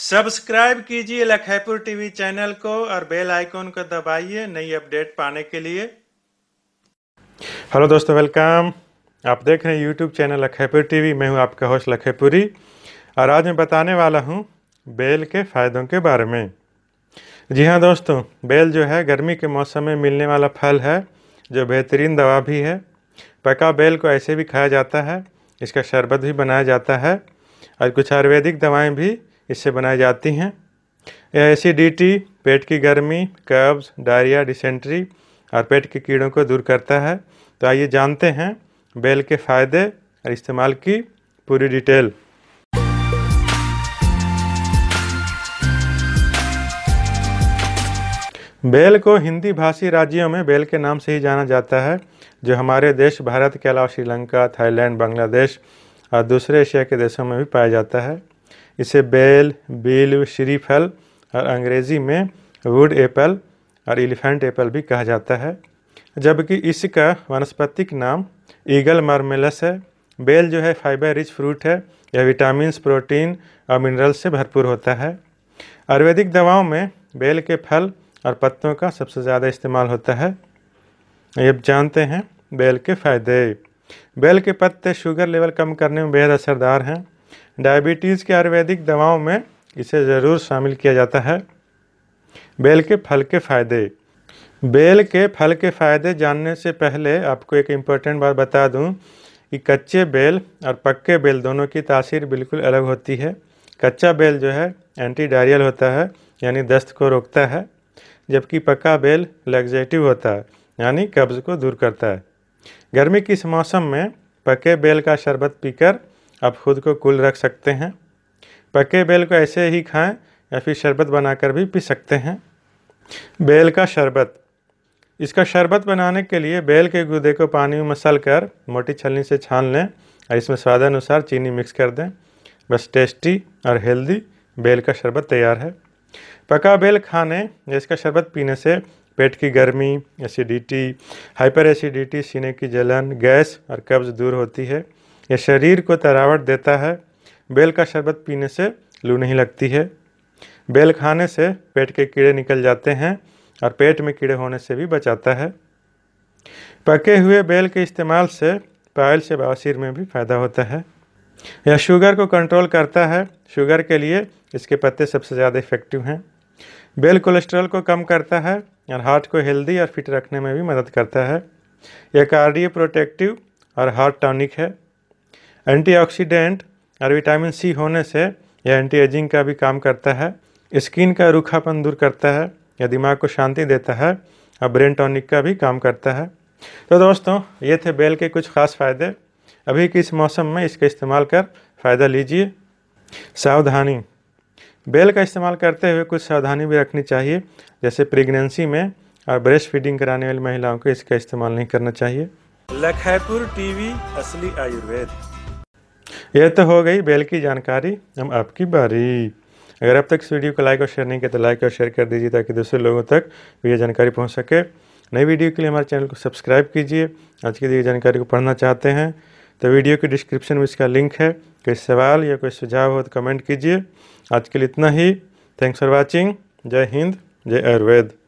subscribe कीजिए लखेपुर TV channel को और बेल आइकॉन को दबाइए नई अपडेट पाने के लिए हेलो दोस्तों वेलकम आप देख रहे हैं यूट्यूब चैनल लखेपुर टीवी मैं हूं आपका होस्ट लखेपुरी और आज मैं बताने वाला हूं बेल के फ़ायदों के बारे में जी हाँ दोस्तों बेल जो है गर्मी के मौसम में मिलने वाला फल है जो बेहतरीन दवा भी है पका बेल को ऐसे भी खाया जाता है इसका शरबत भी बनाया जाता है और कुछ आयुर्वेदिक दवाएँ भी इससे बनाई जाती हैं एसिडिटी पेट की गर्मी कब्ज डायरिया डिसेंट्री और पेट के कीड़ों को दूर करता है तो आइए जानते हैं बेल के फ़ायदे और इस्तेमाल की पूरी डिटेल बेल को हिंदी भाषी राज्यों में बेल के नाम से ही जाना जाता है जो हमारे देश भारत के अलावा श्रीलंका थाईलैंड बांग्लादेश और दूसरे एशिया के देशों में भी पाया जाता है इसे बेल बिल श्री फल और अंग्रेज़ी में वुड एप्पल और एलिफेंट एप्पल भी कहा जाता है जबकि इसका वनस्पतिक नाम ईगल मार्मेलस है बेल जो है फाइबर रिच फ्रूट है यह विटामिन प्रोटीन और मिनरल से भरपूर होता है आयुर्वेदिक दवाओं में बेल के फल और पत्तों का सबसे ज़्यादा इस्तेमाल होता है ये जानते हैं बेल के फ़ायदे बेल के पत्ते शुगर लेवल कम करने में बेहद असरदार हैं डायबिटीज़ के आयुर्वेदिक दवाओं में इसे ज़रूर शामिल किया जाता है बेल के फल के फ़ायदे बेल के फल के फ़ायदे जानने से पहले आपको एक इम्पोर्टेंट बात बता दूं कि कच्चे बेल और पक्के बेल दोनों की तासीर बिल्कुल अलग होती है कच्चा बेल जो है एंटी डायरियल होता है यानी दस्त को रोकता है जबकि पक्का बेल लग्जेटिव होता है यानी कब्ज़ को दूर करता है गर्मी किस मौसम में पके बेल का शरबत पीकर आप खुद को कुल रख सकते हैं पके बेल को ऐसे ही खाएं या फिर शरबत बनाकर भी पी सकते हैं बेल का शरबत इसका शरबत बनाने के लिए बेल के गुदे को पानी में मसल कर मोटी छलनी से छान लें और इसमें स्वादानुसार चीनी मिक्स कर दें बस टेस्टी और हेल्दी बेल का शरबत तैयार है पका बेल खाने या इसका शरबत पीने से पेट की गर्मी एसिडिटी हाइपर एसिडिटी सीने की जलन गैस और कब्ज़ दूर होती है यह शरीर को तरावट देता है बेल का शरबत पीने से लू नहीं लगती है बेल खाने से पेट के कीड़े निकल जाते हैं और पेट में कीड़े होने से भी बचाता है पके हुए बेल के इस्तेमाल से पायल से बासिर में भी फ़ायदा होता है यह शुगर को कंट्रोल करता है शुगर के लिए इसके पत्ते सबसे ज़्यादा इफ़ेक्टिव हैं बेल कोलेस्ट्रॉल को कम करता है और हार्ट को हेल्दी और फिट रखने में भी मदद करता है यह कार्डियो प्रोटेक्टिव और हार्ट टॉनिक है एंटीऑक्सीडेंट और विटामिन सी होने से यह एंटी एजिंग का भी काम करता है स्किन का रूखापन दूर करता है या दिमाग को शांति देता है और ब्रेन टॉनिक का भी काम करता है तो दोस्तों ये थे बेल के कुछ खास फ़ायदे अभी के इस मौसम में इसका इस्तेमाल कर फ़ायदा लीजिए सावधानी बेल का इस्तेमाल करते हुए कुछ सावधानी भी रखनी चाहिए जैसे प्रेगनेंसी में और ब्रेस्ट फीडिंग कराने वाली महिलाओं को इसका इस्तेमाल नहीं करना चाहिए लखैपुर टीवी असली आयुर्वेद यह तो हो गई बेल की जानकारी हम आपकी बारी अगर अब तक इस वीडियो को लाइक और शेयर नहीं किया तो लाइक और शेयर कर दीजिए ताकि दूसरे लोगों तक भी यह जानकारी पहुँच सके नई वीडियो के लिए हमारे चैनल को सब्सक्राइब कीजिए आज की दी जानकारी को पढ़ना चाहते हैं तो वीडियो के डिस्क्रिप्शन में इसका लिंक है कोई सवाल या कोई सुझाव हो तो कमेंट कीजिए आज के लिए इतना ही थैंक्स फॉर वॉचिंग जय हिंद जय आयुर्वेद